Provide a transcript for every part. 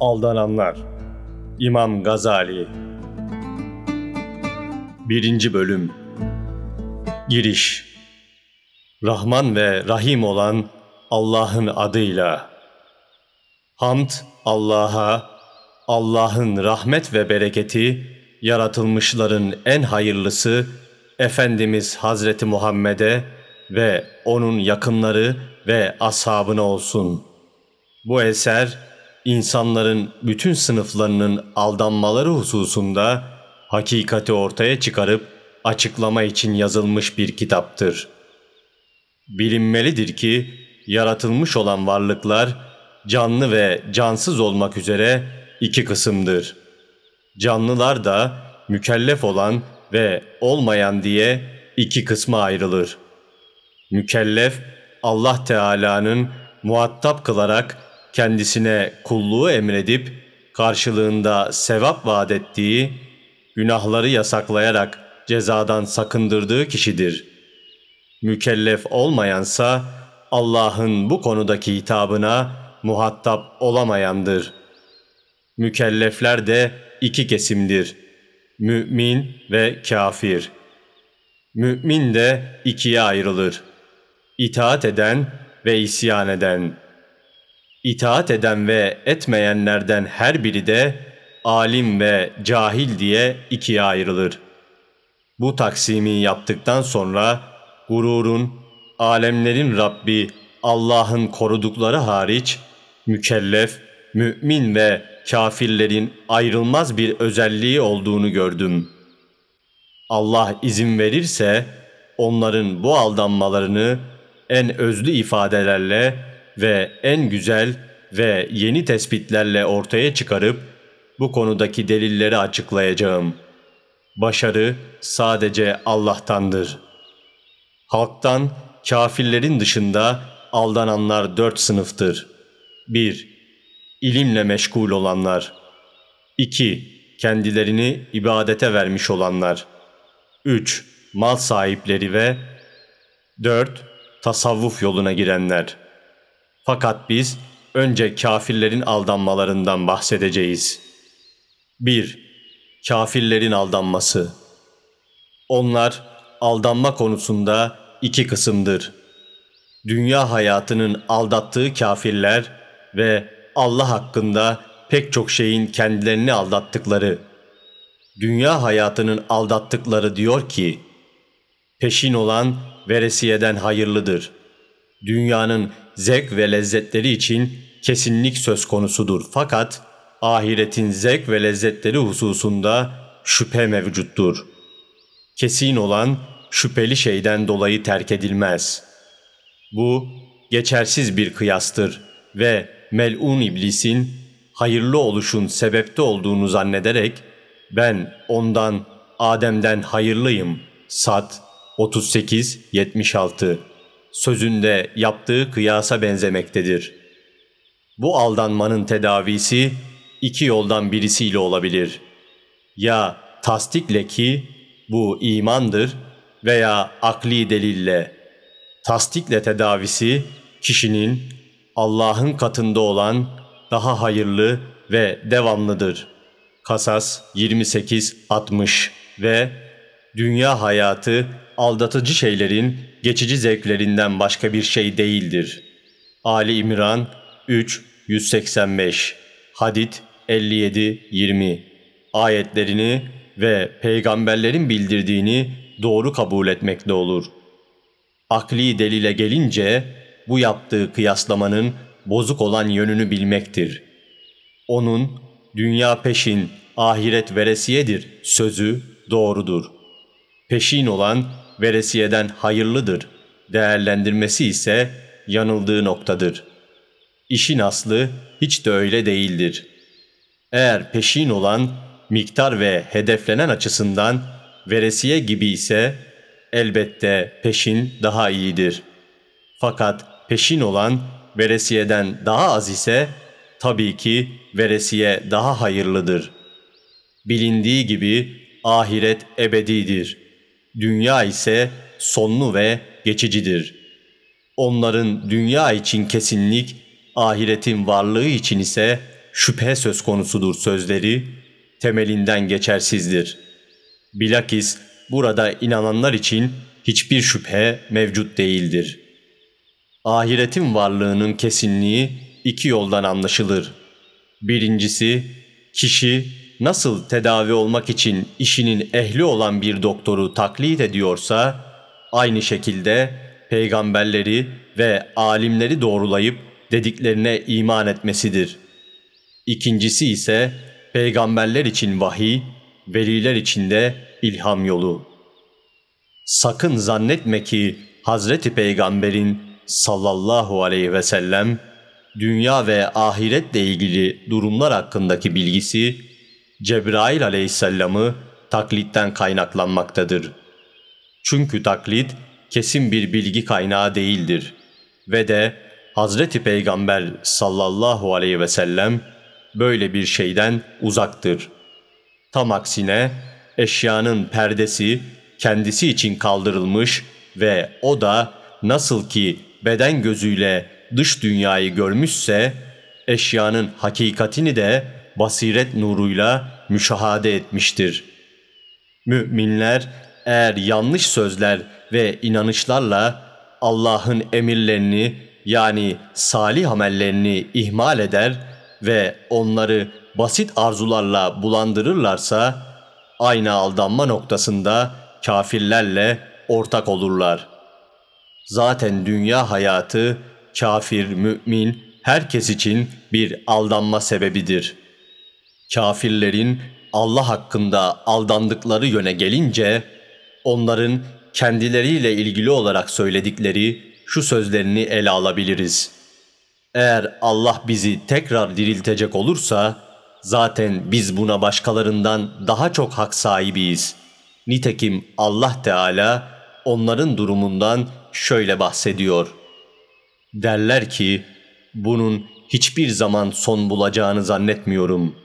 Aldananlar İmam Gazali 1. Bölüm Giriş Rahman ve Rahim olan Allah'ın adıyla Hamd Allah'a, Allah'ın rahmet ve bereketi, yaratılmışların en hayırlısı Efendimiz Hazreti Muhammed'e ve onun yakınları ve ashabına olsun. Bu eser insanların bütün sınıflarının aldanmaları hususunda hakikati ortaya çıkarıp açıklama için yazılmış bir kitaptır. Bilinmelidir ki yaratılmış olan varlıklar canlı ve cansız olmak üzere iki kısımdır. Canlılar da mükellef olan ve olmayan diye iki kısma ayrılır. Mükellef Allah Teala'nın muhatap kılarak kendisine kulluğu emredip karşılığında sevap vaat ettiği, günahları yasaklayarak cezadan sakındırdığı kişidir. Mükellef olmayansa Allah'ın bu konudaki hitabına muhatap olamayandır. Mükellefler de iki kesimdir. Mümin ve kafir. Mümin de ikiye ayrılır.'' itaat eden ve isyan eden. İtaat eden ve etmeyenlerden her biri de alim ve cahil diye ikiye ayrılır. Bu taksimi yaptıktan sonra gururun, alemlerin Rabbi Allah'ın korudukları hariç mükellef, mümin ve kafirlerin ayrılmaz bir özelliği olduğunu gördüm. Allah izin verirse onların bu aldanmalarını en özlü ifadelerle ve en güzel ve yeni tespitlerle ortaya çıkarıp bu konudaki delilleri açıklayacağım. Başarı sadece Allah'tandır. Halktan kafirlerin dışında aldananlar dört sınıftır. 1- İlimle meşgul olanlar. 2- Kendilerini ibadete vermiş olanlar. 3- Mal sahipleri ve 4- tasavvuf yoluna girenler. Fakat biz önce kafirlerin aldanmalarından bahsedeceğiz. 1. Kafirlerin aldanması Onlar aldanma konusunda iki kısımdır. Dünya hayatının aldattığı kafirler ve Allah hakkında pek çok şeyin kendilerini aldattıkları. Dünya hayatının aldattıkları diyor ki, peşin olan veresiyeden hayırlıdır. Dünyanın zevk ve lezzetleri için kesinlik söz konusudur fakat ahiretin zevk ve lezzetleri hususunda şüphe mevcuttur. Kesin olan şüpheli şeyden dolayı terk edilmez. Bu geçersiz bir kıyastır ve mel'un iblisin hayırlı oluşun sebepte olduğunu zannederek ben ondan Adem'den hayırlıyım. sat. 38-76 sözünde yaptığı kıyasa benzemektedir. Bu aldanmanın tedavisi iki yoldan birisiyle olabilir. Ya tasdikle ki bu imandır veya akli delille. Tasdikle tedavisi kişinin Allah'ın katında olan daha hayırlı ve devamlıdır. Kasas 28-60 ve dünya hayatı aldatıcı şeylerin geçici zevklerinden başka bir şey değildir. Ali İmran 3 185 Hadid 57 20 ayetlerini ve peygamberlerin bildirdiğini doğru kabul etmekle olur. Akli delile gelince bu yaptığı kıyaslamanın bozuk olan yönünü bilmektir. Onun dünya peşin, ahiret veresiyedir sözü doğrudur. Peşin olan veresiyeden hayırlıdır, değerlendirmesi ise yanıldığı noktadır. İşin aslı hiç de öyle değildir. Eğer peşin olan miktar ve hedeflenen açısından veresiye gibi ise elbette peşin daha iyidir. Fakat peşin olan veresiyeden daha az ise tabii ki veresiye daha hayırlıdır. Bilindiği gibi ahiret ebedidir.'' Dünya ise sonlu ve geçicidir. Onların dünya için kesinlik, ahiretin varlığı için ise şüphe söz konusudur sözleri temelinden geçersizdir. Bilakis burada inananlar için hiçbir şüphe mevcut değildir. Ahiretin varlığının kesinliği iki yoldan anlaşılır. Birincisi, kişi nasıl tedavi olmak için işinin ehli olan bir doktoru taklit ediyorsa, aynı şekilde peygamberleri ve alimleri doğrulayıp dediklerine iman etmesidir. İkincisi ise peygamberler için vahiy, veliler için de ilham yolu. Sakın zannetme ki Hazreti Peygamber'in sallallahu aleyhi ve sellem dünya ve ahiretle ilgili durumlar hakkındaki bilgisi Cebrail aleyhisselamı taklitten kaynaklanmaktadır. Çünkü taklit kesin bir bilgi kaynağı değildir. Ve de Hazreti Peygamber sallallahu aleyhi ve sellem böyle bir şeyden uzaktır. Tam aksine eşyanın perdesi kendisi için kaldırılmış ve o da nasıl ki beden gözüyle dış dünyayı görmüşse eşyanın hakikatini de basiret nuruyla müşahade etmiştir. Müminler eğer yanlış sözler ve inanışlarla Allah'ın emirlerini yani salih amellerini ihmal eder ve onları basit arzularla bulandırırlarsa aynı aldanma noktasında kafirlerle ortak olurlar. Zaten dünya hayatı kafir, mümin herkes için bir aldanma sebebidir.'' Kafirlerin Allah hakkında aldandıkları yöne gelince onların kendileriyle ilgili olarak söyledikleri şu sözlerini ele alabiliriz. Eğer Allah bizi tekrar diriltecek olursa zaten biz buna başkalarından daha çok hak sahibiyiz. Nitekim Allah Teala onların durumundan şöyle bahsediyor. Derler ki bunun hiçbir zaman son bulacağını zannetmiyorum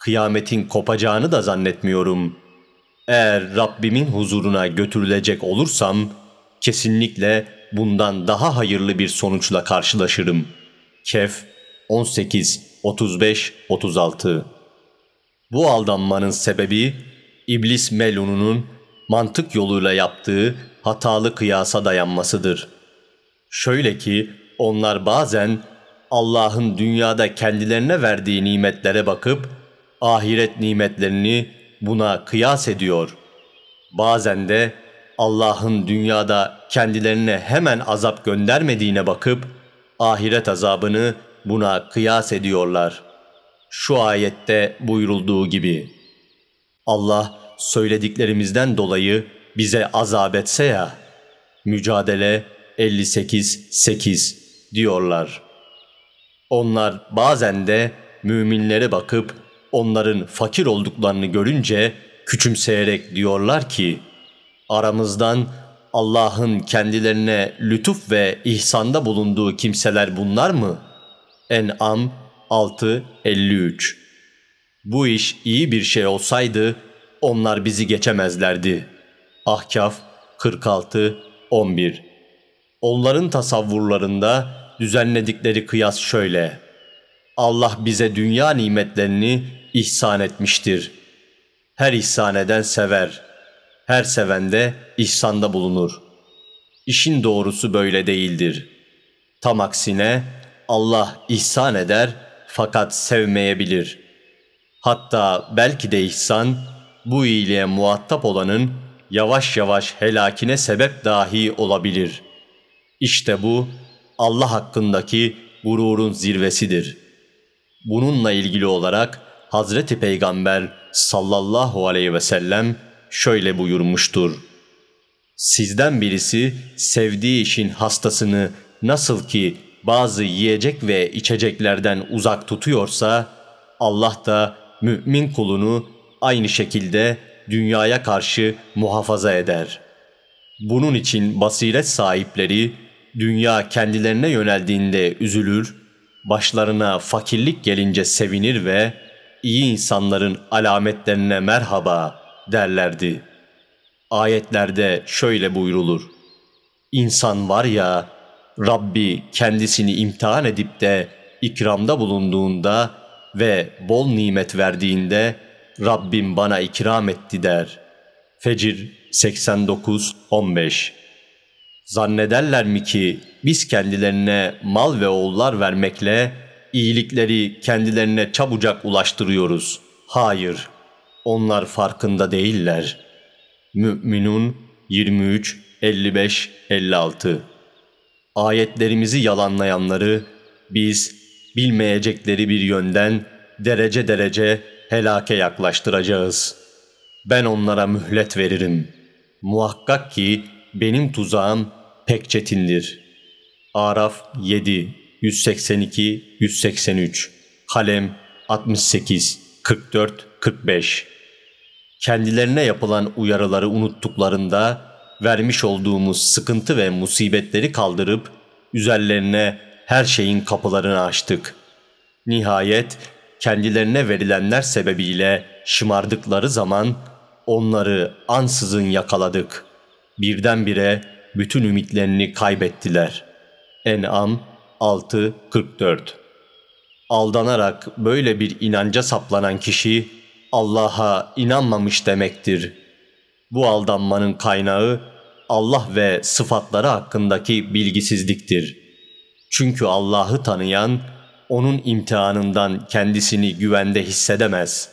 kıyametin kopacağını da zannetmiyorum. Eğer Rabbimin huzuruna götürülecek olursam kesinlikle bundan daha hayırlı bir sonuçla karşılaşırım. Kef 18 35 36 Bu aldanmanın sebebi İblis Melun'un mantık yoluyla yaptığı hatalı kıyasa dayanmasıdır. Şöyle ki onlar bazen Allah'ın dünyada kendilerine verdiği nimetlere bakıp ahiret nimetlerini buna kıyas ediyor. Bazen de Allah'ın dünyada kendilerine hemen azap göndermediğine bakıp ahiret azabını buna kıyas ediyorlar. Şu ayette buyurulduğu gibi Allah söylediklerimizden dolayı bize azap etse ya mücadele 58-8 diyorlar. Onlar bazen de müminlere bakıp onların fakir olduklarını görünce küçümseyerek diyorlar ki aramızdan Allah'ın kendilerine lütuf ve ihsanda bulunduğu kimseler bunlar mı? En'am 6.53 Bu iş iyi bir şey olsaydı onlar bizi geçemezlerdi. Ahkaf 46.11 Onların tasavvurlarında düzenledikleri kıyas şöyle. Allah bize dünya nimetlerini ihsan etmiştir. Her ihsan eden sever. Her seven de ihsanda bulunur. İşin doğrusu böyle değildir. Tam aksine Allah ihsan eder fakat sevmeyebilir. Hatta belki de ihsan bu iyiliğe muhatap olanın yavaş yavaş helakine sebep dahi olabilir. İşte bu Allah hakkındaki gururun zirvesidir. Bununla ilgili olarak Hazreti Peygamber sallallahu aleyhi ve sellem şöyle buyurmuştur. Sizden birisi sevdiği işin hastasını nasıl ki bazı yiyecek ve içeceklerden uzak tutuyorsa, Allah da mümin kulunu aynı şekilde dünyaya karşı muhafaza eder. Bunun için basiret sahipleri dünya kendilerine yöneldiğinde üzülür, başlarına fakirlik gelince sevinir ve iyi insanların alametlerine merhaba derlerdi. Ayetlerde şöyle buyrulur. İnsan var ya Rabbi kendisini imtihan edip de ikramda bulunduğunda ve bol nimet verdiğinde Rabbim bana ikram etti der. Fecir 89-15 Zannederler mi ki biz kendilerine mal ve oğullar vermekle iyilikleri kendilerine çabucak ulaştırıyoruz. Hayır, onlar farkında değiller. Mü'minun 23, 55, 56 Ayetlerimizi yalanlayanları biz bilmeyecekleri bir yönden derece derece helake yaklaştıracağız. Ben onlara mühlet veririm. Muhakkak ki benim tuzağım pek çetindir. Araf 7 182, 183, Kalem 68, 44, 45. Kendilerine yapılan uyarıları unuttuklarında vermiş olduğumuz sıkıntı ve musibetleri kaldırıp üzerlerine her şeyin kapılarını açtık. Nihayet kendilerine verilenler sebebiyle şımardıkları zaman onları ansızın yakaladık. Birdenbire bütün ümitlerini kaybettiler. En'am 6.44 Aldanarak böyle bir inanca saplanan kişi Allah'a inanmamış demektir. Bu aldanmanın kaynağı Allah ve sıfatları hakkındaki bilgisizliktir. Çünkü Allah'ı tanıyan onun imtihanından kendisini güvende hissedemez.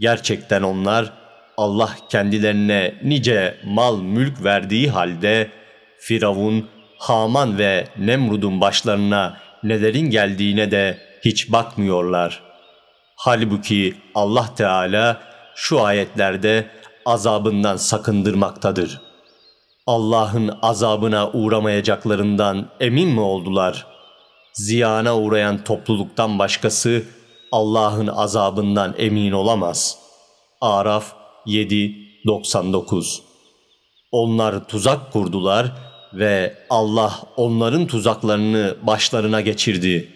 Gerçekten onlar Allah kendilerine nice mal mülk verdiği halde Firavun Haman ve Nemrud'un başlarına nelerin geldiğine de hiç bakmıyorlar. Halbuki Allah Teala şu ayetlerde azabından sakındırmaktadır. Allah'ın azabına uğramayacaklarından emin mi oldular? Ziyana uğrayan topluluktan başkası Allah'ın azabından emin olamaz. Araf 7.99 Onlar tuzak kurdular ve Allah onların tuzaklarını başlarına geçirdi.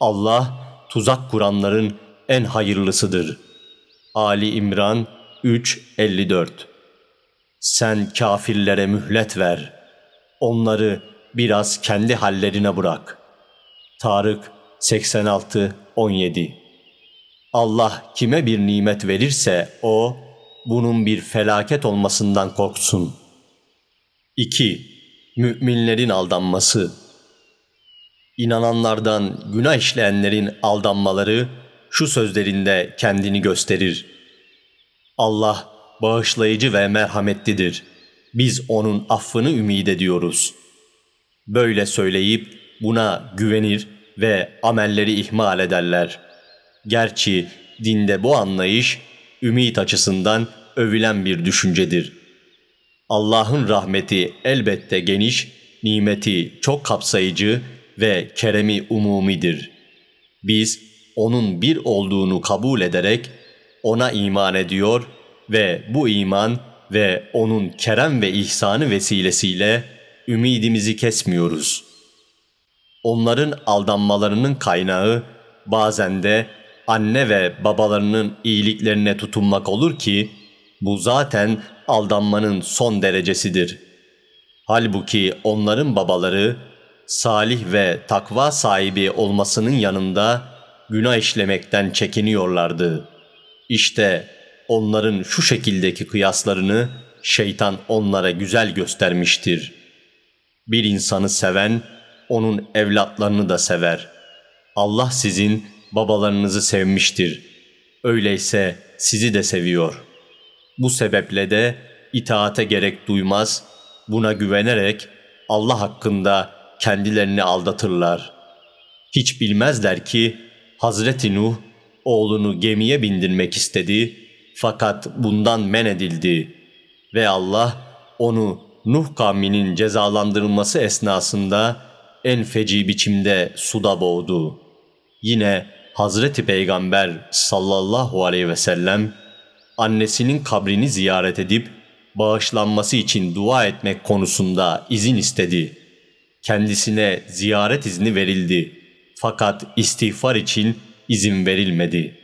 Allah tuzak kuranların en hayırlısıdır. Ali İmran 3.54 Sen kafirlere mühlet ver. Onları biraz kendi hallerine bırak. Tarık 86:17. Allah kime bir nimet verirse o, bunun bir felaket olmasından korksun. 2 müminlerin aldanması, inananlardan günah işleyenlerin aldanmaları şu sözlerinde kendini gösterir. Allah bağışlayıcı ve merhametlidir. Biz onun affını ümid ediyoruz. Böyle söyleyip buna güvenir ve amelleri ihmal ederler. Gerçi dinde bu anlayış ümit açısından övülen bir düşüncedir.'' Allah'ın rahmeti elbette geniş, nimeti çok kapsayıcı ve keremi umumidir. Biz onun bir olduğunu kabul ederek ona iman ediyor ve bu iman ve onun kerem ve ihsanı vesilesiyle ümidimizi kesmiyoruz. Onların aldanmalarının kaynağı bazen de anne ve babalarının iyiliklerine tutunmak olur ki bu zaten aldanmanın son derecesidir. Halbuki onların babaları salih ve takva sahibi olmasının yanında günah işlemekten çekiniyorlardı. İşte onların şu şekildeki kıyaslarını şeytan onlara güzel göstermiştir. Bir insanı seven onun evlatlarını da sever. Allah sizin babalarınızı sevmiştir. Öyleyse sizi de seviyor. Bu sebeple de itaate gerek duymaz, buna güvenerek Allah hakkında kendilerini aldatırlar. Hiç bilmezler ki Hazreti Nuh oğlunu gemiye bindirmek istedi fakat bundan men edildi ve Allah onu Nuh kavminin cezalandırılması esnasında en feci biçimde suda boğdu. Yine Hazreti Peygamber sallallahu aleyhi ve sellem annesinin kabrini ziyaret edip bağışlanması için dua etmek konusunda izin istedi. Kendisine ziyaret izni verildi. Fakat istiğfar için izin verilmedi.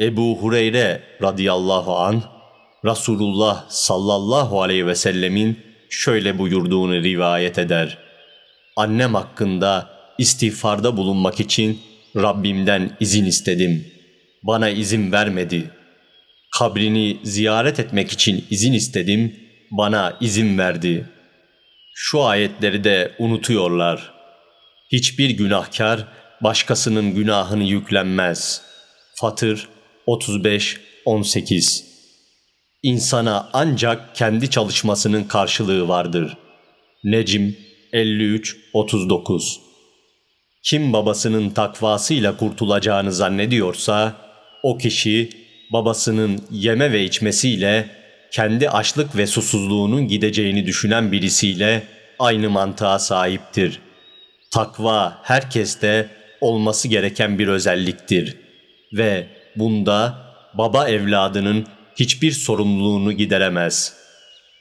Ebu Hureyre radıyallahu an Resulullah sallallahu aleyhi ve sellemin şöyle buyurduğunu rivayet eder. Annem hakkında istiğfarda bulunmak için Rabbimden izin istedim. Bana izin vermedi.'' Kabrini ziyaret etmek için izin istedim, bana izin verdi. Şu ayetleri de unutuyorlar. Hiçbir günahkar başkasının günahını yüklenmez. Fatır 35-18 İnsana ancak kendi çalışmasının karşılığı vardır. Necim 53-39 Kim babasının takvasıyla kurtulacağını zannediyorsa, o kişi babasının yeme ve içmesiyle kendi açlık ve susuzluğunun gideceğini düşünen birisiyle aynı mantığa sahiptir. Takva herkeste olması gereken bir özelliktir ve bunda baba evladının hiçbir sorumluluğunu gideremez.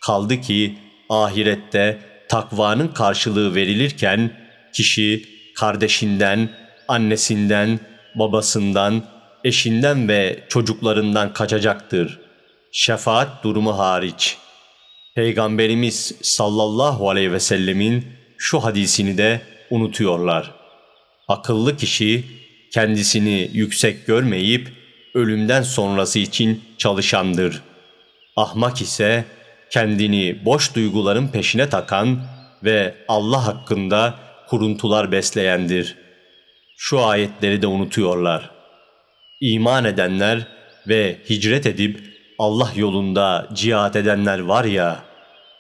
Kaldı ki ahirette takvanın karşılığı verilirken kişi kardeşinden, annesinden, babasından, eşinden ve çocuklarından kaçacaktır. Şefaat durumu hariç. Peygamberimiz sallallahu aleyhi ve sellemin şu hadisini de unutuyorlar. Akıllı kişi kendisini yüksek görmeyip ölümden sonrası için çalışandır. Ahmak ise kendini boş duyguların peşine takan ve Allah hakkında kuruntular besleyendir. Şu ayetleri de unutuyorlar iman edenler ve hicret edip Allah yolunda cihat edenler var ya,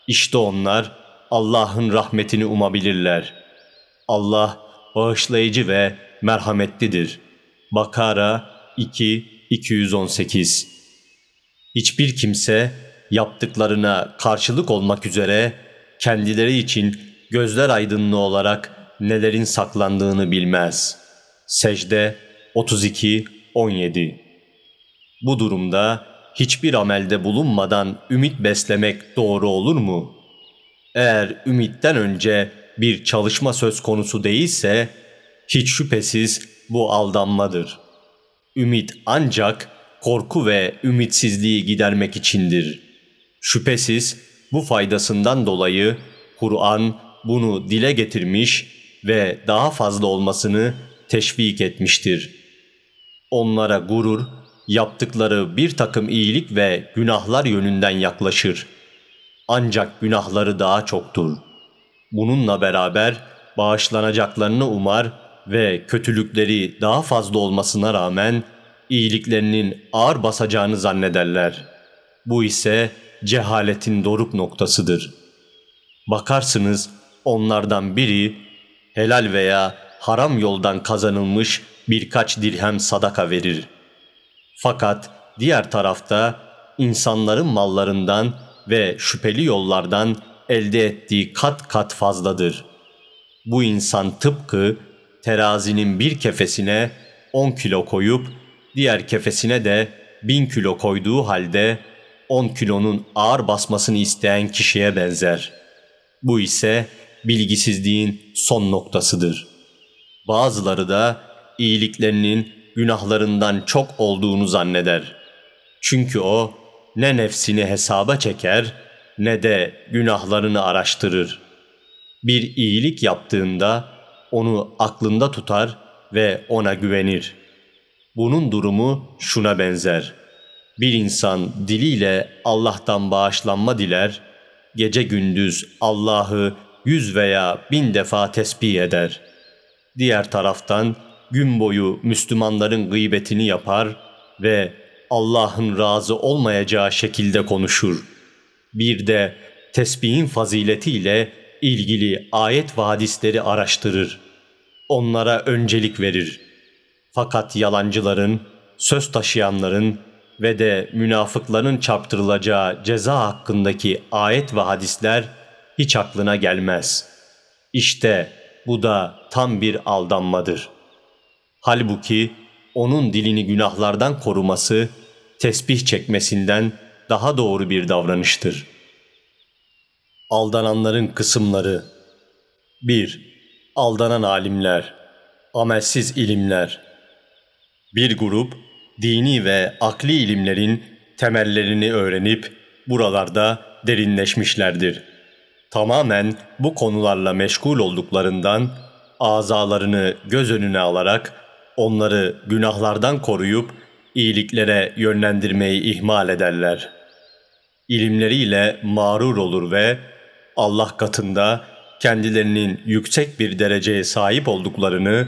işte onlar Allah'ın rahmetini umabilirler. Allah bağışlayıcı ve merhametlidir. Bakara 2 218 Hiçbir kimse yaptıklarına karşılık olmak üzere kendileri için gözler aydınlığı olarak nelerin saklandığını bilmez. Secde 32 17 Bu durumda hiçbir amelde bulunmadan ümit beslemek doğru olur mu? Eğer ümitten önce bir çalışma söz konusu değilse hiç şüphesiz bu aldanmadır. Ümit ancak korku ve ümitsizliği gidermek içindir. Şüphesiz bu faydasından dolayı Kur'an bunu dile getirmiş ve daha fazla olmasını teşvik etmiştir.'' onlara gurur, yaptıkları bir takım iyilik ve günahlar yönünden yaklaşır. Ancak günahları daha çoktur. Bununla beraber bağışlanacaklarını umar ve kötülükleri daha fazla olmasına rağmen iyiliklerinin ağır basacağını zannederler. Bu ise cehaletin doruk noktasıdır. Bakarsınız onlardan biri helal veya haram yoldan kazanılmış birkaç dirhem sadaka verir. Fakat diğer tarafta insanların mallarından ve şüpheli yollardan elde ettiği kat kat fazladır. Bu insan tıpkı terazinin bir kefesine 10 kilo koyup diğer kefesine de 1000 kilo koyduğu halde 10 kilonun ağır basmasını isteyen kişiye benzer. Bu ise bilgisizliğin son noktasıdır. Bazıları da iyiliklerinin günahlarından çok olduğunu zanneder. Çünkü o ne nefsini hesaba çeker ne de günahlarını araştırır. Bir iyilik yaptığında onu aklında tutar ve ona güvenir. Bunun durumu şuna benzer. Bir insan diliyle Allah'tan bağışlanma diler, gece gündüz Allah'ı yüz veya bin defa tesbih eder. Diğer taraftan gün boyu Müslümanların gıybetini yapar ve Allah'ın razı olmayacağı şekilde konuşur. Bir de tesbihin faziletiyle ilgili ayet vadisleri araştırır. Onlara öncelik verir. Fakat yalancıların, söz taşıyanların ve de münafıkların çarptırılacağı ceza hakkındaki ayet ve hadisler hiç aklına gelmez. İşte bu da tam bir aldanmadır. Halbuki onun dilini günahlardan koruması, tesbih çekmesinden daha doğru bir davranıştır. Aldananların kısımları 1. Aldanan alimler, amelsiz ilimler Bir grup, dini ve akli ilimlerin temellerini öğrenip buralarda derinleşmişlerdir. Tamamen bu konularla meşgul olduklarından azalarını göz önüne alarak onları günahlardan koruyup iyiliklere yönlendirmeyi ihmal ederler. İlimleriyle mağrur olur ve Allah katında kendilerinin yüksek bir dereceye sahip olduklarını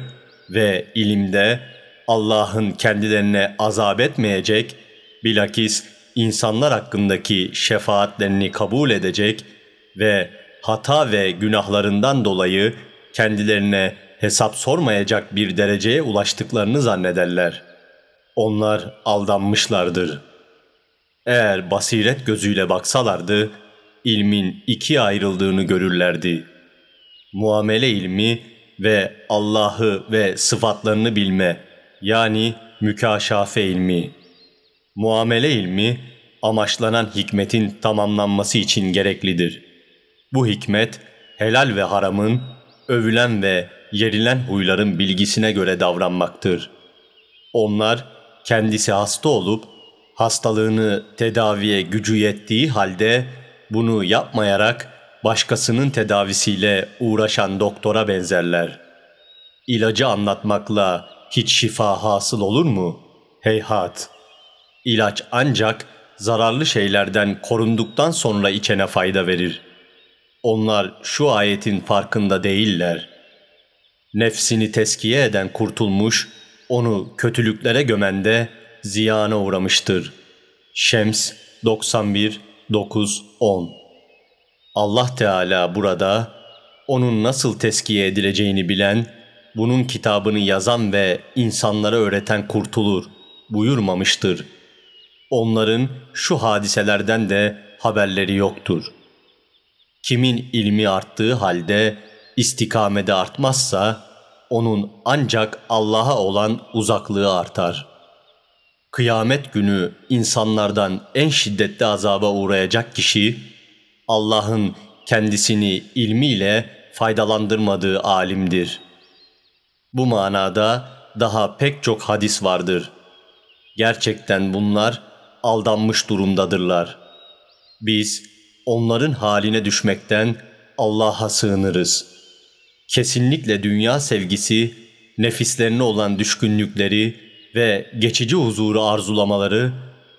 ve ilimde Allah'ın kendilerine azap etmeyecek, bilakis insanlar hakkındaki şefaatlerini kabul edecek ve hata ve günahlarından dolayı kendilerine hesap sormayacak bir dereceye ulaştıklarını zannederler. Onlar aldanmışlardır. Eğer basiret gözüyle baksalardı, ilmin ikiye ayrıldığını görürlerdi. Muamele ilmi ve Allah'ı ve sıfatlarını bilme yani mükaşafe ilmi. Muamele ilmi amaçlanan hikmetin tamamlanması için gereklidir. Bu hikmet helal ve haramın, övülen ve yerilen huyların bilgisine göre davranmaktır. Onlar kendisi hasta olup hastalığını tedaviye gücü yettiği halde bunu yapmayarak başkasının tedavisiyle uğraşan doktora benzerler. İlacı anlatmakla hiç şifa hasıl olur mu? Heyhat! İlaç ancak zararlı şeylerden korunduktan sonra içene fayda verir. Onlar şu ayetin farkında değiller.'' Nefsini teskiye eden kurtulmuş, onu kötülüklere gömen de ziyana uğramıştır. Şems 91 9 10 Allah Teala burada onun nasıl teskiye edileceğini bilen, bunun kitabını yazan ve insanlara öğreten kurtulur buyurmamıştır. Onların şu hadiselerden de haberleri yoktur. Kimin ilmi arttığı halde istikamede artmazsa onun ancak Allah'a olan uzaklığı artar. Kıyamet günü insanlardan en şiddetli azaba uğrayacak kişi Allah'ın kendisini ilmiyle faydalandırmadığı alimdir. Bu manada daha pek çok hadis vardır. Gerçekten bunlar aldanmış durumdadırlar. Biz onların haline düşmekten Allah'a sığınırız.'' kesinlikle dünya sevgisi, nefislerine olan düşkünlükleri ve geçici huzuru arzulamaları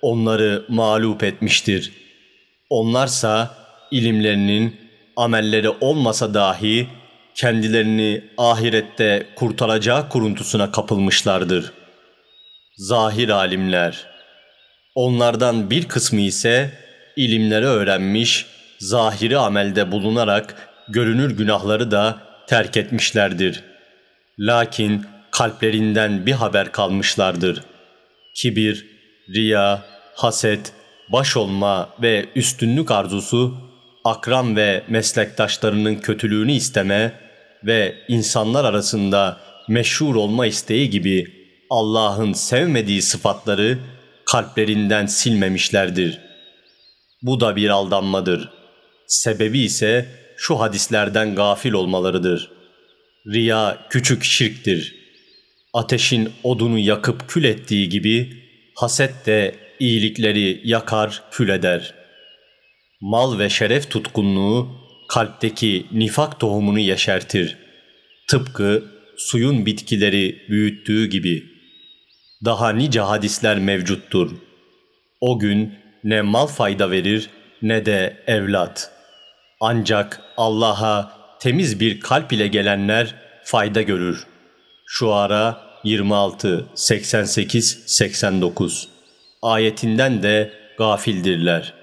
onları mağlup etmiştir. Onlarsa ilimlerinin amelleri olmasa dahi kendilerini ahirette kurtaracağı kuruntusuna kapılmışlardır. Zahir alimler Onlardan bir kısmı ise ilimleri öğrenmiş, zahiri amelde bulunarak görünür günahları da terk etmişlerdir. Lakin kalplerinden bir haber kalmışlardır. Kibir, riya, haset, baş olma ve üstünlük arzusu, akran ve meslektaşlarının kötülüğünü isteme ve insanlar arasında meşhur olma isteği gibi Allah'ın sevmediği sıfatları kalplerinden silmemişlerdir. Bu da bir aldanmadır. Sebebi ise şu hadislerden gafil olmalarıdır. Riya küçük şirktir. Ateşin odunu yakıp kül ettiği gibi haset de iyilikleri yakar kül eder. Mal ve şeref tutkunluğu kalpteki nifak tohumunu yeşertir. Tıpkı suyun bitkileri büyüttüğü gibi. Daha nice hadisler mevcuttur. O gün ne mal fayda verir ne de evlat.'' Ancak Allah'a temiz bir kalp ile gelenler fayda görür. Şuara 26, 88, 89 ayetinden de gafildirler.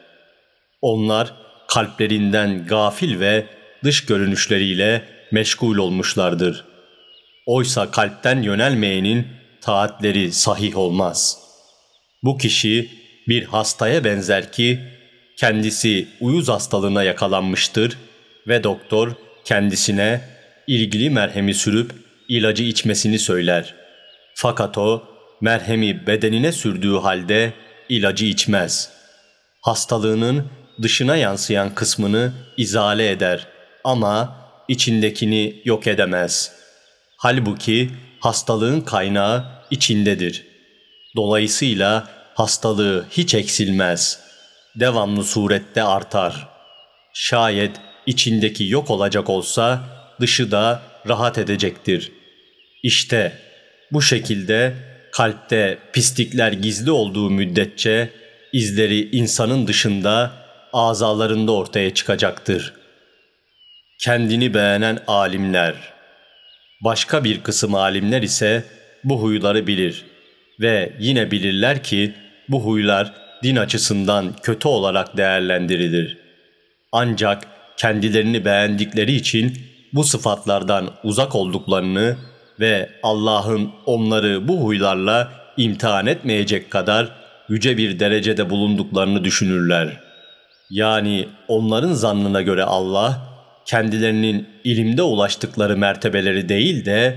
Onlar kalplerinden gafil ve dış görünüşleriyle meşgul olmuşlardır. Oysa kalpten yönelmeyenin taatleri sahih olmaz. Bu kişi bir hastaya benzer ki Kendisi uyuz hastalığına yakalanmıştır ve doktor kendisine ilgili merhemi sürüp ilacı içmesini söyler. Fakat o merhemi bedenine sürdüğü halde ilacı içmez. Hastalığının dışına yansıyan kısmını izale eder ama içindekini yok edemez. Halbuki hastalığın kaynağı içindedir. Dolayısıyla hastalığı hiç eksilmez devamlı surette artar. Şayet içindeki yok olacak olsa dışı da rahat edecektir. İşte bu şekilde kalpte pislikler gizli olduğu müddetçe izleri insanın dışında azalarında ortaya çıkacaktır. Kendini beğenen alimler Başka bir kısım alimler ise bu huyları bilir ve yine bilirler ki bu huylar din açısından kötü olarak değerlendirilir. Ancak kendilerini beğendikleri için bu sıfatlardan uzak olduklarını ve Allah'ın onları bu huylarla imtihan etmeyecek kadar yüce bir derecede bulunduklarını düşünürler. Yani onların zannına göre Allah kendilerinin ilimde ulaştıkları mertebeleri değil de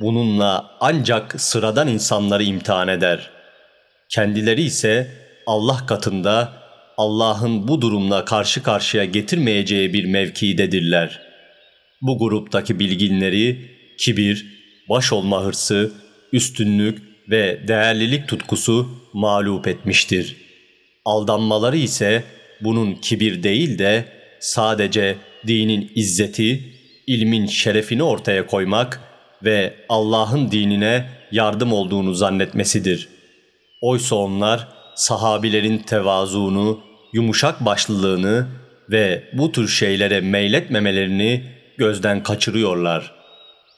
bununla ancak sıradan insanları imtihan eder. Kendileri ise Allah katında Allah'ın bu durumla karşı karşıya getirmeyeceği bir mevkidedirler. Bu gruptaki bilginleri kibir, baş olma hırsı, üstünlük ve değerlilik tutkusu mağlup etmiştir. Aldanmaları ise bunun kibir değil de sadece dinin izzeti, ilmin şerefini ortaya koymak ve Allah'ın dinine yardım olduğunu zannetmesidir. Oysa onlar sahabilerin tevazuunu, yumuşak başlılığını ve bu tür şeylere meyletmemelerini gözden kaçırıyorlar.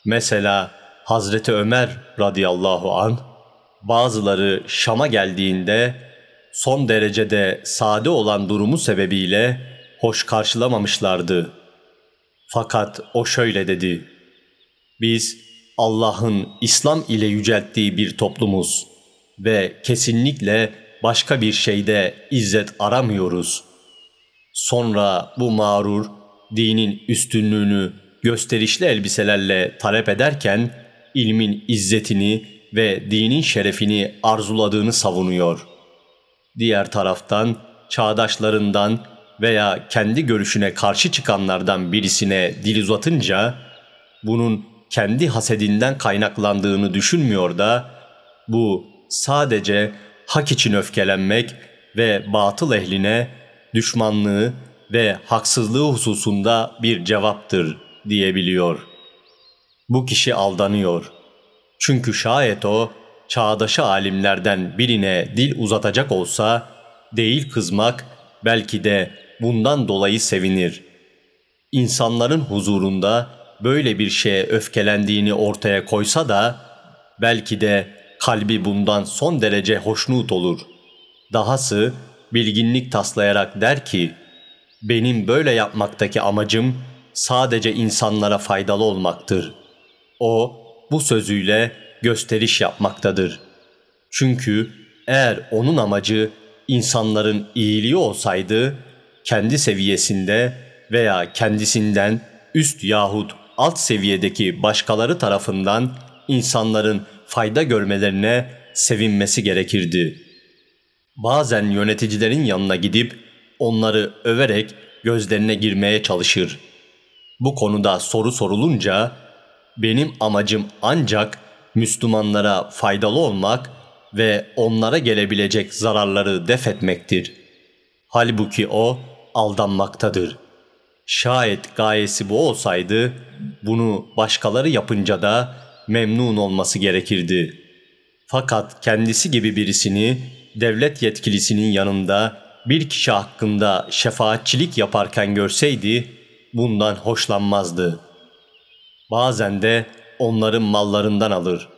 Mesela Hazreti Ömer radıyallahu an bazıları Şam'a geldiğinde son derecede sade olan durumu sebebiyle hoş karşılamamışlardı. Fakat o şöyle dedi. Biz Allah'ın İslam ile yücelttiği bir toplumuz ve kesinlikle başka bir şeyde izzet aramıyoruz. Sonra bu mağrur dinin üstünlüğünü gösterişli elbiselerle talep ederken ilmin izzetini ve dinin şerefini arzuladığını savunuyor. Diğer taraftan çağdaşlarından veya kendi görüşüne karşı çıkanlardan birisine dil uzatınca bunun kendi hasedinden kaynaklandığını düşünmüyor da bu sadece hak için öfkelenmek ve batıl ehline düşmanlığı ve haksızlığı hususunda bir cevaptır diyebiliyor. Bu kişi aldanıyor. Çünkü şayet o çağdaşı alimlerden birine dil uzatacak olsa değil kızmak belki de bundan dolayı sevinir. İnsanların huzurunda böyle bir şeye öfkelendiğini ortaya koysa da belki de Kalbi bundan son derece hoşnut olur. Dahası bilginlik taslayarak der ki, benim böyle yapmaktaki amacım sadece insanlara faydalı olmaktır. O bu sözüyle gösteriş yapmaktadır. Çünkü eğer onun amacı insanların iyiliği olsaydı, kendi seviyesinde veya kendisinden üst yahut alt seviyedeki başkaları tarafından insanların fayda görmelerine sevinmesi gerekirdi. Bazen yöneticilerin yanına gidip onları överek gözlerine girmeye çalışır. Bu konuda soru sorulunca benim amacım ancak Müslümanlara faydalı olmak ve onlara gelebilecek zararları def etmektir. Halbuki o aldanmaktadır. Şayet gayesi bu olsaydı bunu başkaları yapınca da memnun olması gerekirdi. Fakat kendisi gibi birisini devlet yetkilisinin yanında bir kişi hakkında şefaatçilik yaparken görseydi bundan hoşlanmazdı. Bazen de onların mallarından alır.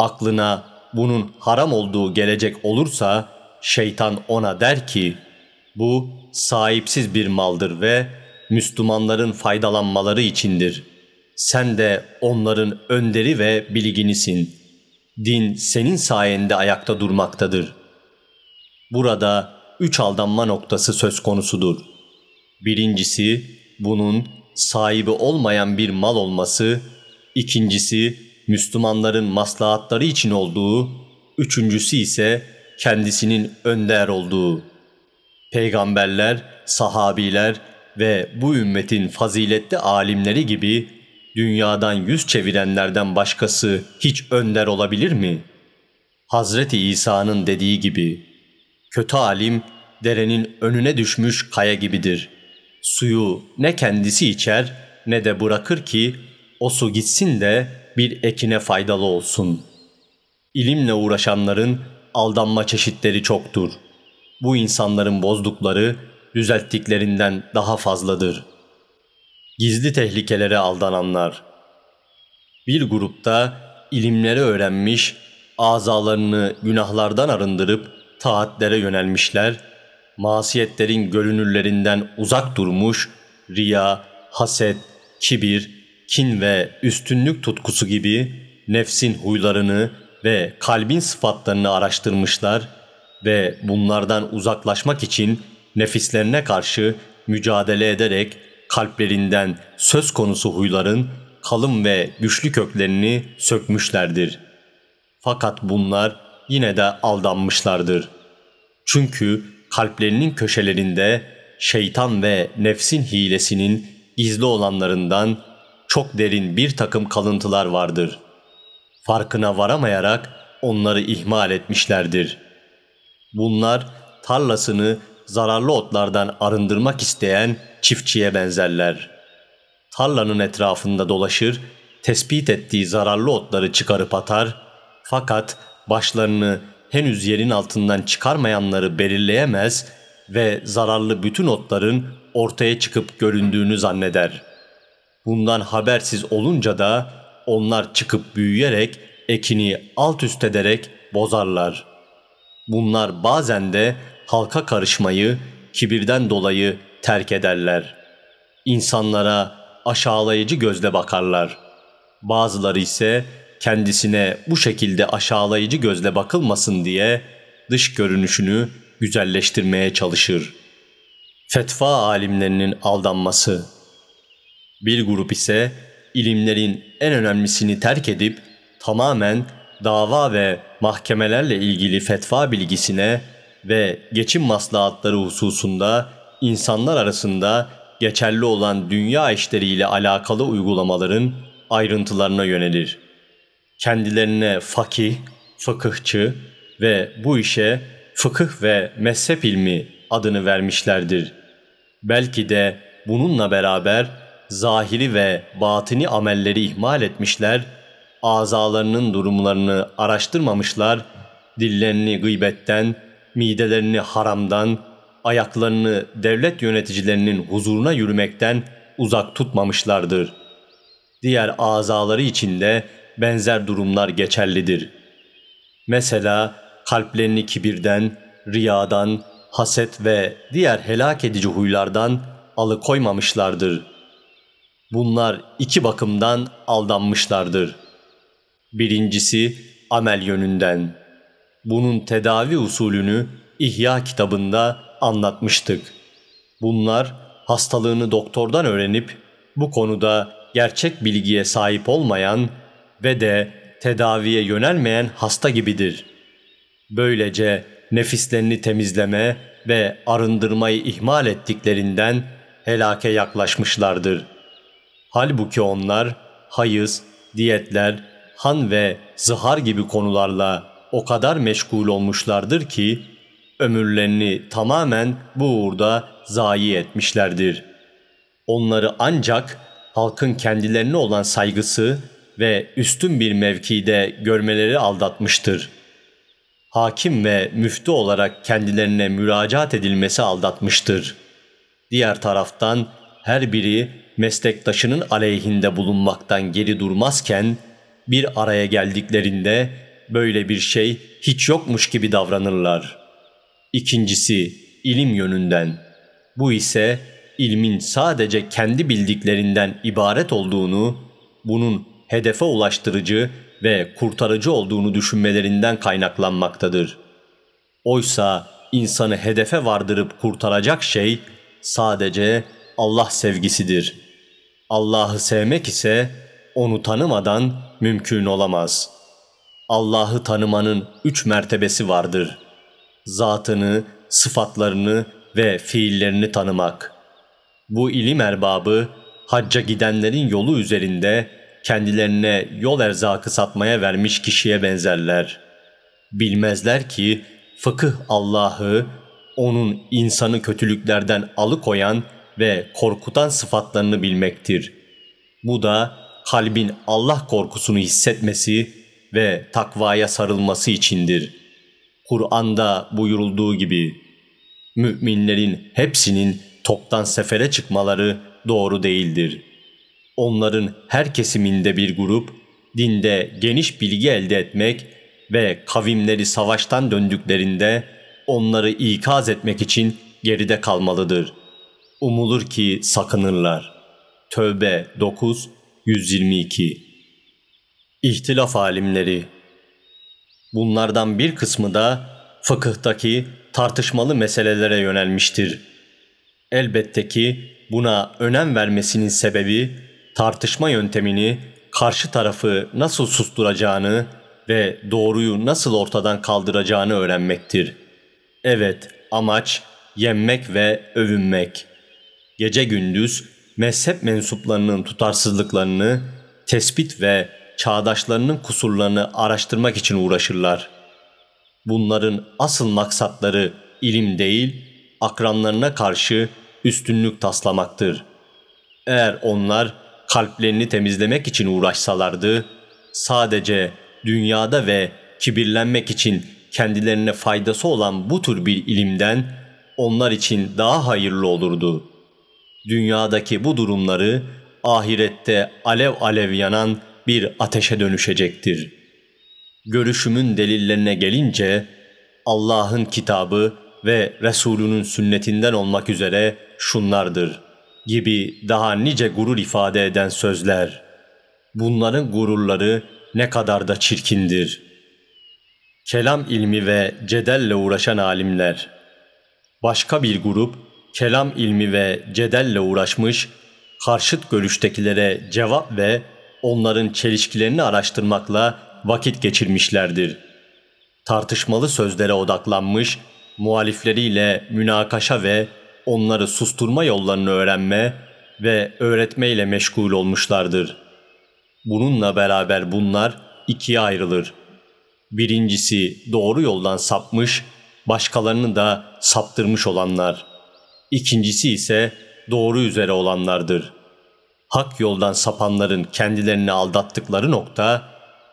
Aklına bunun haram olduğu gelecek olursa şeytan ona der ki bu sahipsiz bir maldır ve Müslümanların faydalanmaları içindir. Sen de onların önderi ve bilginisin. Din senin sayende ayakta durmaktadır. Burada üç aldanma noktası söz konusudur. Birincisi bunun sahibi olmayan bir mal olması, ikincisi Müslümanların maslahatları için olduğu, üçüncüsü ise kendisinin önder olduğu. Peygamberler, sahabiler ve bu ümmetin faziletli alimleri gibi dünyadan yüz çevirenlerden başkası hiç önder olabilir mi? Hazreti İsa'nın dediği gibi, kötü alim derenin önüne düşmüş kaya gibidir. Suyu ne kendisi içer ne de bırakır ki o su gitsin de bir ekine faydalı olsun. İlimle uğraşanların aldanma çeşitleri çoktur. Bu insanların bozdukları düzelttiklerinden daha fazladır.'' gizli tehlikelere aldananlar. Bir grupta ilimleri öğrenmiş, azalarını günahlardan arındırıp taatlere yönelmişler, masiyetlerin görünürlerinden uzak durmuş, riya, haset, kibir, kin ve üstünlük tutkusu gibi nefsin huylarını ve kalbin sıfatlarını araştırmışlar ve bunlardan uzaklaşmak için nefislerine karşı mücadele ederek kalplerinden söz konusu huyların kalın ve güçlü köklerini sökmüşlerdir. Fakat bunlar yine de aldanmışlardır. Çünkü kalplerinin köşelerinde şeytan ve nefsin hilesinin izli olanlarından çok derin bir takım kalıntılar vardır. Farkına varamayarak onları ihmal etmişlerdir. Bunlar tarlasını zararlı otlardan arındırmak isteyen çiftçiye benzerler. Tarlanın etrafında dolaşır, tespit ettiği zararlı otları çıkarıp atar fakat başlarını henüz yerin altından çıkarmayanları belirleyemez ve zararlı bütün otların ortaya çıkıp göründüğünü zanneder. Bundan habersiz olunca da onlar çıkıp büyüyerek ekini alt üst ederek bozarlar. Bunlar bazen de halka karışmayı kibirden dolayı terk ederler. İnsanlara aşağılayıcı gözle bakarlar. Bazıları ise kendisine bu şekilde aşağılayıcı gözle bakılmasın diye dış görünüşünü güzelleştirmeye çalışır. Fetva alimlerinin aldanması Bir grup ise ilimlerin en önemlisini terk edip tamamen dava ve mahkemelerle ilgili fetva bilgisine ve geçim maslahatları hususunda insanlar arasında geçerli olan dünya işleriyle alakalı uygulamaların ayrıntılarına yönelir. Kendilerine fakih, fıkıhçı ve bu işe fıkıh ve mezhep ilmi adını vermişlerdir. Belki de bununla beraber zahiri ve batini amelleri ihmal etmişler, azalarının durumlarını araştırmamışlar, dillerini gıybetten, midelerini haramdan, ayaklarını devlet yöneticilerinin huzuruna yürümekten uzak tutmamışlardır. Diğer azaları için de benzer durumlar geçerlidir. Mesela kalplerini kibirden, riyadan, haset ve diğer helak edici huylardan alıkoymamışlardır. Bunlar iki bakımdan aldanmışlardır. Birincisi amel yönünden.'' bunun tedavi usulünü İhya kitabında anlatmıştık. Bunlar hastalığını doktordan öğrenip bu konuda gerçek bilgiye sahip olmayan ve de tedaviye yönelmeyen hasta gibidir. Böylece nefislerini temizleme ve arındırmayı ihmal ettiklerinden helake yaklaşmışlardır. Halbuki onlar hayız, diyetler, han ve zıhar gibi konularla o kadar meşgul olmuşlardır ki ömürlerini tamamen bu uğurda zayi etmişlerdir. Onları ancak halkın kendilerine olan saygısı ve üstün bir mevkide görmeleri aldatmıştır. Hakim ve müftü olarak kendilerine müracaat edilmesi aldatmıştır. Diğer taraftan her biri meslektaşının aleyhinde bulunmaktan geri durmazken bir araya geldiklerinde böyle bir şey hiç yokmuş gibi davranırlar. İkincisi ilim yönünden. Bu ise ilmin sadece kendi bildiklerinden ibaret olduğunu, bunun hedefe ulaştırıcı ve kurtarıcı olduğunu düşünmelerinden kaynaklanmaktadır. Oysa insanı hedefe vardırıp kurtaracak şey sadece Allah sevgisidir. Allah'ı sevmek ise onu tanımadan mümkün olamaz.'' Allah'ı tanımanın üç mertebesi vardır. Zatını, sıfatlarını ve fiillerini tanımak. Bu ilim erbabı, hacca gidenlerin yolu üzerinde kendilerine yol erzakı satmaya vermiş kişiye benzerler. Bilmezler ki fıkıh Allah'ı, onun insanı kötülüklerden alıkoyan ve korkutan sıfatlarını bilmektir. Bu da kalbin Allah korkusunu hissetmesi ve takvaya sarılması içindir. Kur'an'da buyurulduğu gibi müminlerin hepsinin toptan sefere çıkmaları doğru değildir. Onların her kesiminde bir grup dinde geniş bilgi elde etmek ve kavimleri savaştan döndüklerinde onları ikaz etmek için geride kalmalıdır. Umulur ki sakınırlar. Tövbe 9 122 İhtilaf alimleri Bunlardan bir kısmı da fıkıhtaki tartışmalı meselelere yönelmiştir. Elbette ki buna önem vermesinin sebebi tartışma yöntemini karşı tarafı nasıl susturacağını ve doğruyu nasıl ortadan kaldıracağını öğrenmektir. Evet, amaç yenmek ve övünmek. Gece gündüz mezhep mensuplarının tutarsızlıklarını tespit ve çağdaşlarının kusurlarını araştırmak için uğraşırlar. Bunların asıl maksatları ilim değil, akranlarına karşı üstünlük taslamaktır. Eğer onlar kalplerini temizlemek için uğraşsalardı, sadece dünyada ve kibirlenmek için kendilerine faydası olan bu tür bir ilimden onlar için daha hayırlı olurdu. Dünyadaki bu durumları ahirette alev alev yanan bir ateşe dönüşecektir. Görüşümün delillerine gelince Allah'ın kitabı ve Resulünün sünnetinden olmak üzere şunlardır gibi daha nice gurur ifade eden sözler. Bunların gururları ne kadar da çirkindir. Kelam ilmi ve cedelle uğraşan alimler. Başka bir grup kelam ilmi ve cedelle uğraşmış, karşıt görüştekilere cevap ve onların çelişkilerini araştırmakla vakit geçirmişlerdir. Tartışmalı sözlere odaklanmış, muhalifleriyle münakaşa ve onları susturma yollarını öğrenme ve öğretmeyle meşgul olmuşlardır. Bununla beraber bunlar ikiye ayrılır. Birincisi doğru yoldan sapmış, başkalarını da saptırmış olanlar. İkincisi ise doğru üzere olanlardır.'' hak yoldan sapanların kendilerini aldattıkları nokta,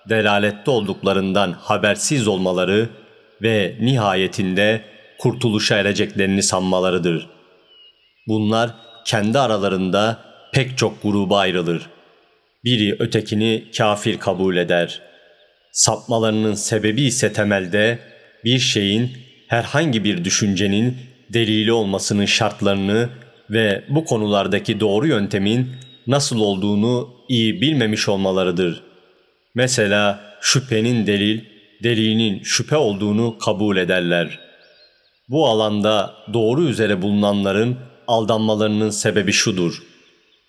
delalette olduklarından habersiz olmaları ve nihayetinde kurtuluşa ereceklerini sanmalarıdır. Bunlar kendi aralarında pek çok gruba ayrılır. Biri ötekini kafir kabul eder. Sapmalarının sebebi ise temelde bir şeyin herhangi bir düşüncenin delili olmasının şartlarını ve bu konulardaki doğru yöntemin nasıl olduğunu iyi bilmemiş olmalarıdır. Mesela şüphenin delil, delinin şüphe olduğunu kabul ederler. Bu alanda doğru üzere bulunanların aldanmalarının sebebi şudur.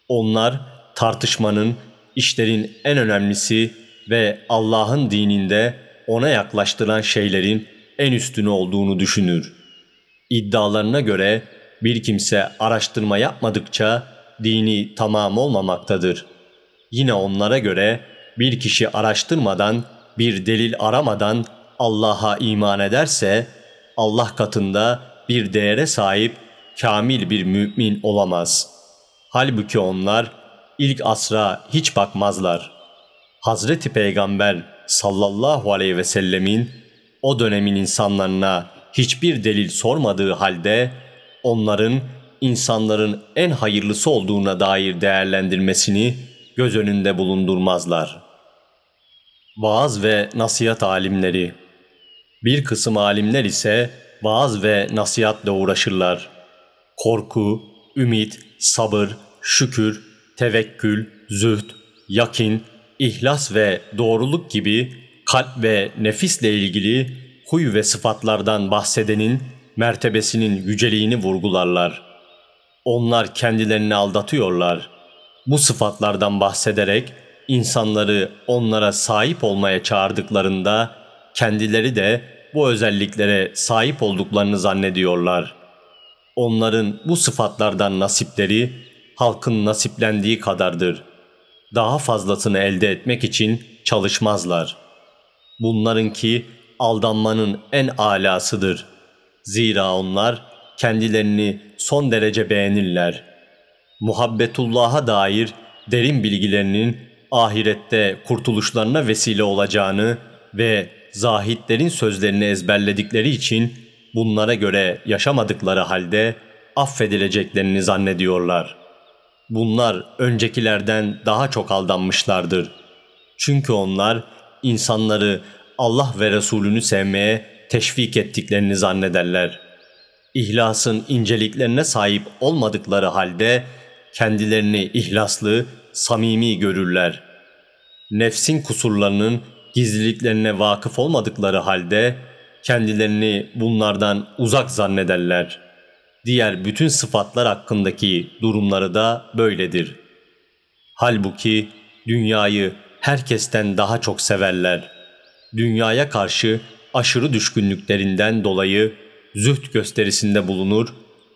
Onlar tartışmanın, işlerin en önemlisi ve Allah'ın dininde ona yaklaştıran şeylerin en üstünü olduğunu düşünür. İddialarına göre bir kimse araştırma yapmadıkça dini tamam olmamaktadır. Yine onlara göre bir kişi araştırmadan, bir delil aramadan Allah'a iman ederse Allah katında bir değere sahip kamil bir mümin olamaz. Halbuki onlar ilk asra hiç bakmazlar. Hazreti Peygamber sallallahu aleyhi ve sellemin o dönemin insanlarına hiçbir delil sormadığı halde onların insanların en hayırlısı olduğuna dair değerlendirmesini göz önünde bulundurmazlar. Vaaz ve nasihat alimleri Bir kısım alimler ise vaaz ve nasihatla uğraşırlar. Korku, ümit, sabır, şükür, tevekkül, zühd, yakin, ihlas ve doğruluk gibi kalp ve nefisle ilgili huy ve sıfatlardan bahsedenin mertebesinin yüceliğini vurgularlar. Onlar kendilerini aldatıyorlar. Bu sıfatlardan bahsederek insanları onlara sahip olmaya çağırdıklarında kendileri de bu özelliklere sahip olduklarını zannediyorlar. Onların bu sıfatlardan nasipleri halkın nasiplendiği kadardır. Daha fazlasını elde etmek için çalışmazlar. Bunlarınki aldanmanın en alasıdır. Zira onlar kendilerini son derece beğenirler. Muhabbetullah'a dair derin bilgilerinin ahirette kurtuluşlarına vesile olacağını ve zahitlerin sözlerini ezberledikleri için bunlara göre yaşamadıkları halde affedileceklerini zannediyorlar. Bunlar öncekilerden daha çok aldanmışlardır. Çünkü onlar insanları Allah ve Resulünü sevmeye teşvik ettiklerini zannederler.'' İhlasın inceliklerine sahip olmadıkları halde kendilerini ihlaslı, samimi görürler. Nefsin kusurlarının gizliliklerine vakıf olmadıkları halde kendilerini bunlardan uzak zannederler. Diğer bütün sıfatlar hakkındaki durumları da böyledir. Halbuki dünyayı herkesten daha çok severler. Dünyaya karşı aşırı düşkünlüklerinden dolayı züht gösterisinde bulunur,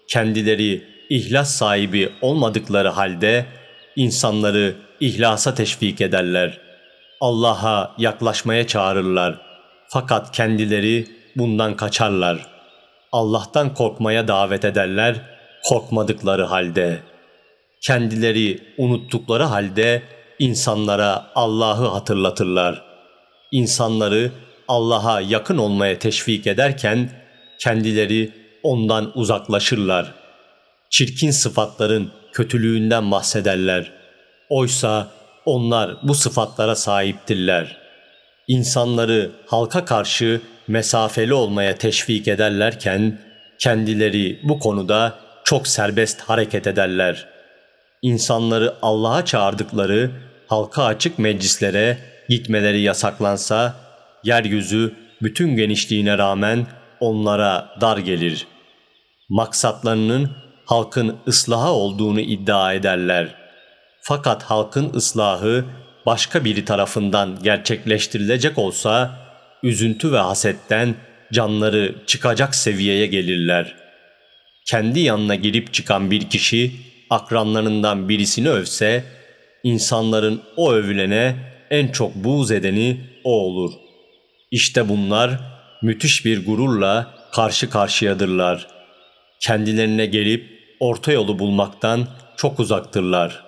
kendileri ihlas sahibi olmadıkları halde insanları ihlasa teşvik ederler. Allah'a yaklaşmaya çağırırlar. Fakat kendileri bundan kaçarlar. Allah'tan korkmaya davet ederler korkmadıkları halde. Kendileri unuttukları halde insanlara Allah'ı hatırlatırlar. İnsanları Allah'a yakın olmaya teşvik ederken kendileri ondan uzaklaşırlar. Çirkin sıfatların kötülüğünden bahsederler. Oysa onlar bu sıfatlara sahiptirler. İnsanları halka karşı mesafeli olmaya teşvik ederlerken kendileri bu konuda çok serbest hareket ederler. İnsanları Allah'a çağırdıkları halka açık meclislere gitmeleri yasaklansa yeryüzü bütün genişliğine rağmen onlara dar gelir. Maksatlarının halkın ıslaha olduğunu iddia ederler. Fakat halkın ıslahı başka biri tarafından gerçekleştirilecek olsa üzüntü ve hasetten canları çıkacak seviyeye gelirler. Kendi yanına girip çıkan bir kişi akranlarından birisini övse insanların o övülene en çok buğz edeni o olur. İşte bunlar müthiş bir gururla karşı karşıyadırlar. Kendilerine gelip orta yolu bulmaktan çok uzaktırlar.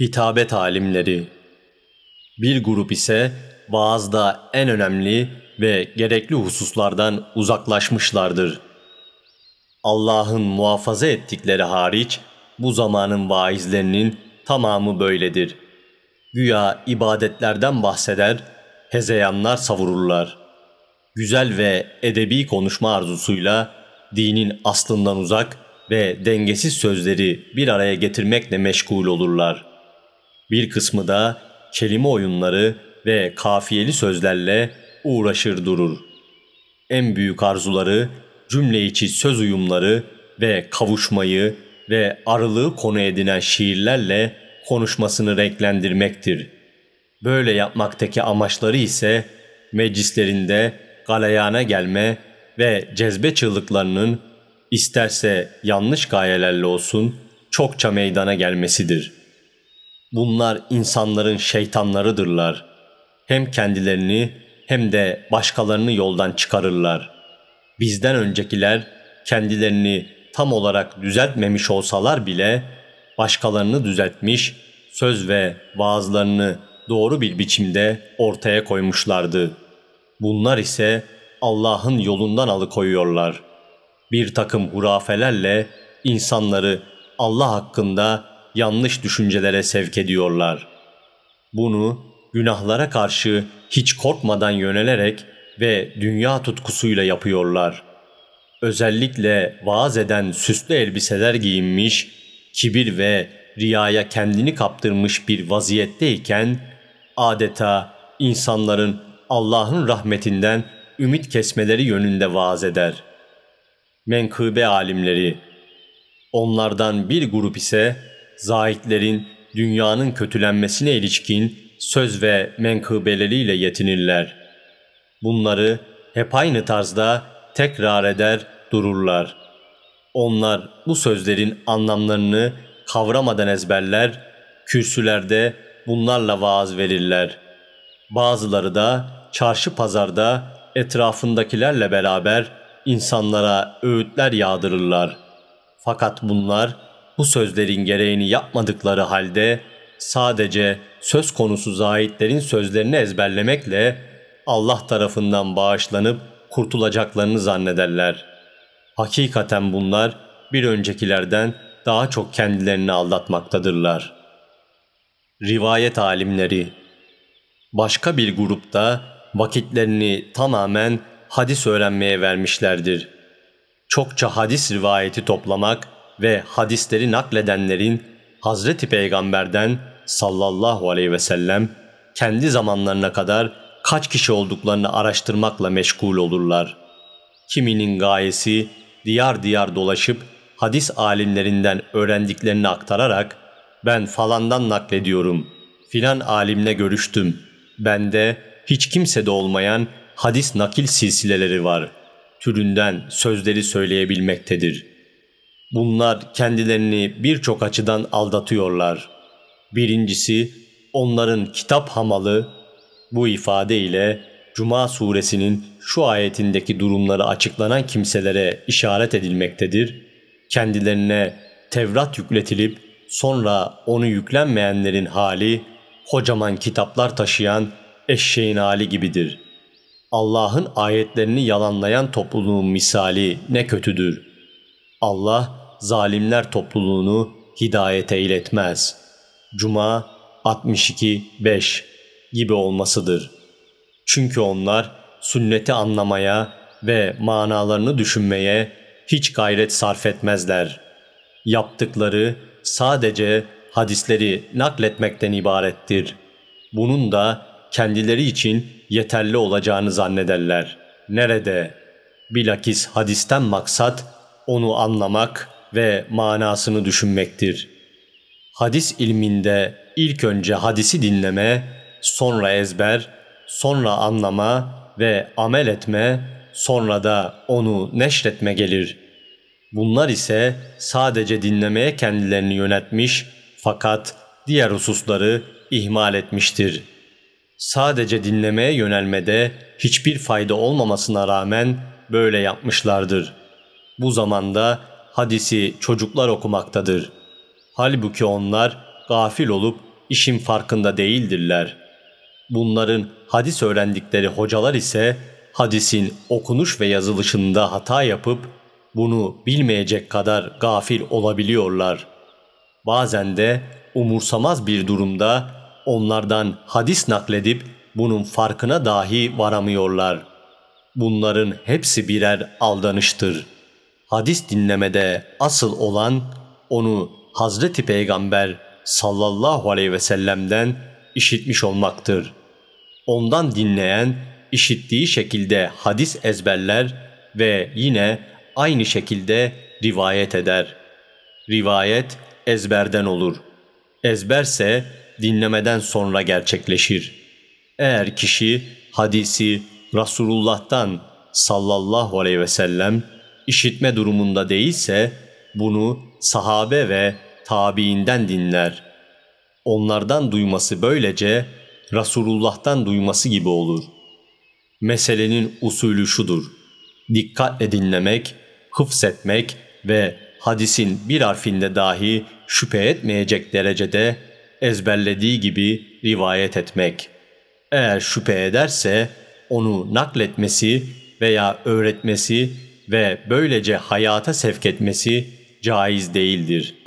Hitabet alimleri Bir grup ise vaazda en önemli ve gerekli hususlardan uzaklaşmışlardır. Allah'ın muhafaza ettikleri hariç bu zamanın vaizlerinin tamamı böyledir. Güya ibadetlerden bahseder, hezeyanlar savururlar güzel ve edebi konuşma arzusuyla dinin aslından uzak ve dengesiz sözleri bir araya getirmekle meşgul olurlar. Bir kısmı da kelime oyunları ve kafiyeli sözlerle uğraşır durur. En büyük arzuları cümle içi söz uyumları ve kavuşmayı ve arılığı konu edinen şiirlerle konuşmasını renklendirmektir. Böyle yapmaktaki amaçları ise meclislerinde galeyana gelme ve cezbe çığlıklarının isterse yanlış gayelerle olsun çokça meydana gelmesidir. Bunlar insanların şeytanlarıdırlar. Hem kendilerini hem de başkalarını yoldan çıkarırlar. Bizden öncekiler kendilerini tam olarak düzeltmemiş olsalar bile başkalarını düzeltmiş, söz ve vaazlarını doğru bir biçimde ortaya koymuşlardı.'' Bunlar ise Allah'ın yolundan alıkoyuyorlar. Bir takım hurafelerle insanları Allah hakkında yanlış düşüncelere sevk ediyorlar. Bunu günahlara karşı hiç korkmadan yönelerek ve dünya tutkusuyla yapıyorlar. Özellikle vaaz eden süslü elbiseler giyinmiş, kibir ve riyaya kendini kaptırmış bir vaziyetteyken adeta insanların Allah'ın rahmetinden ümit kesmeleri yönünde vaaz eder. Menkıbe alimleri, onlardan bir grup ise zahitlerin dünyanın kötülenmesine ilişkin söz ve menkıbeleriyle yetinirler. Bunları hep aynı tarzda tekrar eder dururlar. Onlar bu sözlerin anlamlarını kavramadan ezberler, kürsülerde bunlarla vaaz verirler. Bazıları da çarşı pazarda etrafındakilerle beraber insanlara öğütler yağdırırlar. Fakat bunlar bu sözlerin gereğini yapmadıkları halde sadece söz konusu zahitlerin sözlerini ezberlemekle Allah tarafından bağışlanıp kurtulacaklarını zannederler. Hakikaten bunlar bir öncekilerden daha çok kendilerini aldatmaktadırlar. Rivayet alimleri Başka bir grupta vakitlerini tamamen hadis öğrenmeye vermişlerdir. Çokça hadis rivayeti toplamak ve hadisleri nakledenlerin Hazreti Peygamber'den sallallahu aleyhi ve sellem kendi zamanlarına kadar kaç kişi olduklarını araştırmakla meşgul olurlar. Kiminin gayesi diyar diyar dolaşıp hadis alimlerinden öğrendiklerini aktararak ben falandan naklediyorum, filan alimle görüştüm, bende. de hiç kimsede olmayan hadis nakil silsileleri var. Türünden sözleri söyleyebilmektedir. Bunlar kendilerini birçok açıdan aldatıyorlar. Birincisi onların kitap hamalı bu ifadeyle Cuma suresinin şu ayetindeki durumları açıklanan kimselere işaret edilmektedir. Kendilerine Tevrat yükletilip sonra onu yüklenmeyenlerin hali kocaman kitaplar taşıyan eşeğin hali gibidir. Allah'ın ayetlerini yalanlayan topluluğun misali ne kötüdür. Allah zalimler topluluğunu hidayete iletmez. Cuma 62-5 gibi olmasıdır. Çünkü onlar sünneti anlamaya ve manalarını düşünmeye hiç gayret sarf etmezler. Yaptıkları sadece hadisleri nakletmekten ibarettir. Bunun da kendileri için yeterli olacağını zannederler. Nerede? Bilakis hadisten maksat onu anlamak ve manasını düşünmektir. Hadis ilminde ilk önce hadisi dinleme, sonra ezber, sonra anlama ve amel etme, sonra da onu neşretme gelir. Bunlar ise sadece dinlemeye kendilerini yönetmiş fakat diğer hususları ihmal etmiştir.'' sadece dinlemeye yönelmede hiçbir fayda olmamasına rağmen böyle yapmışlardır. Bu zamanda hadisi çocuklar okumaktadır. Halbuki onlar gafil olup işin farkında değildirler. Bunların hadis öğrendikleri hocalar ise hadisin okunuş ve yazılışında hata yapıp bunu bilmeyecek kadar gafil olabiliyorlar. Bazen de umursamaz bir durumda onlardan hadis nakledip bunun farkına dahi varamıyorlar. Bunların hepsi birer aldanıştır. Hadis dinlemede asıl olan onu Hazreti Peygamber sallallahu aleyhi ve sellem'den işitmiş olmaktır. Ondan dinleyen işittiği şekilde hadis ezberler ve yine aynı şekilde rivayet eder. Rivayet ezberden olur. Ezberse dinlemeden sonra gerçekleşir. Eğer kişi hadisi Resulullah'tan sallallahu aleyhi ve sellem işitme durumunda değilse bunu sahabe ve tabiinden dinler. Onlardan duyması böylece Resulullah'tan duyması gibi olur. Meselenin usulü şudur. Dikkatle dinlemek, hıfsetmek ve hadisin bir harfinde dahi şüphe etmeyecek derecede ezberlediği gibi rivayet etmek. Eğer şüphe ederse onu nakletmesi veya öğretmesi ve böylece hayata sevk etmesi caiz değildir.